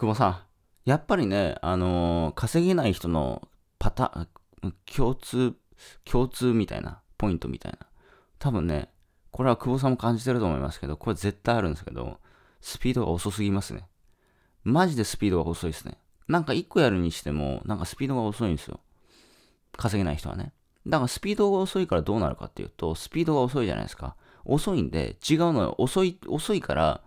久保さん、やっぱりね、あのー、稼げない人のパターン、共通、共通みたいな、ポイントみたいな。多分ね、これは久保さんも感じてると思いますけど、これ絶対あるんですけど、スピードが遅すぎますね。マジでスピードが遅いですね。なんか1個やるにしても、なんかスピードが遅いんですよ。稼げない人はね。だからスピードが遅いからどうなるかっていうと、スピードが遅いじゃないですか。遅いんで、違うのよ。遅い、遅いから、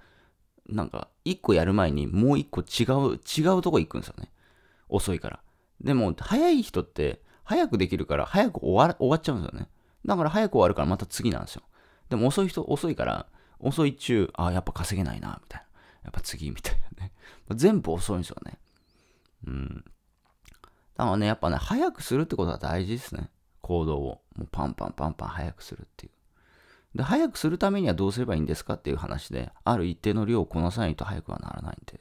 なんか、1個やる前にもう1個違う、違うとこ行くんですよね。遅いから。でも、早い人って、早くできるから、早く終わ終わっちゃうんですよね。だから早く終わるからまた次なんですよ。でも遅い人、遅いから、遅い中、あ、やっぱ稼げないな、みたいな。やっぱ次、みたいなね。全部遅いんですよね。うん。だからね、やっぱね、早くするってことは大事ですね。行動を。もうパンパンパンパン早くするっていう。で、早くするためにはどうすればいいんですかっていう話で、ある一定の量をこなさないと早くはならないんで。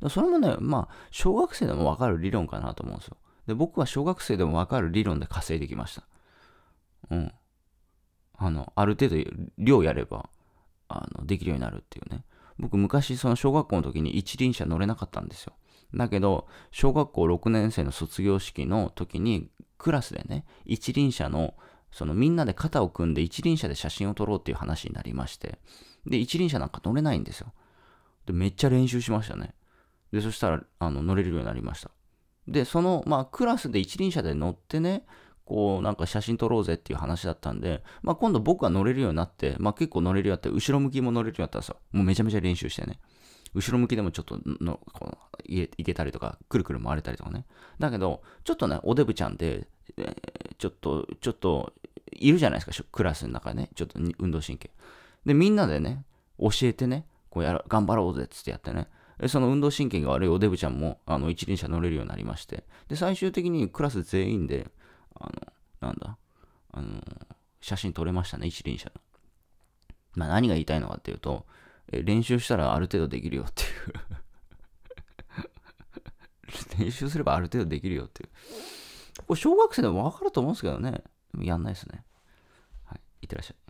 だそれもね、まあ、小学生でもわかる理論かなと思うんですよ。で、僕は小学生でもわかる理論で稼いできました。うん。あの、ある程度量やれば、あの、できるようになるっていうね。僕昔、その小学校の時に一輪車乗れなかったんですよ。だけど、小学校6年生の卒業式の時に、クラスでね、一輪車のそのみんなで肩を組んで一輪車で写真を撮ろうっていう話になりまして、で、一輪車なんか乗れないんですよ。で、めっちゃ練習しましたね。で、そしたら、あの、乗れるようになりました。で、その、まあ、クラスで一輪車で乗ってね、こう、なんか写真撮ろうぜっていう話だったんで、まあ、今度僕が乗れるようになって、まあ、結構乗れるようになって、後ろ向きも乗れるようになったんですよ。もうめちゃめちゃ練習してね。後ろ向きでもちょっとのこいけたりとか、くるくる回れたりとかね。だけど、ちょっとね、おデブちゃんで、えー、ちょっと、ちょっと、いるじゃないですか、クラスの中ね、ちょっと運動神経。で、みんなでね、教えてね、こうや頑張ろうぜっつってやってね。その運動神経が悪いおデブちゃんも、あの、一輪車乗れるようになりまして。で、最終的にクラス全員で、あの、なんだ、あの、写真撮れましたね、一輪車の。まあ、何が言いたいのかっていうと、練習したらある程度できるよっていう 練習すればある程度できるよっていう。これ小学生でもわかると思うんですけどね。やんないですね。はい、いってらっしゃい。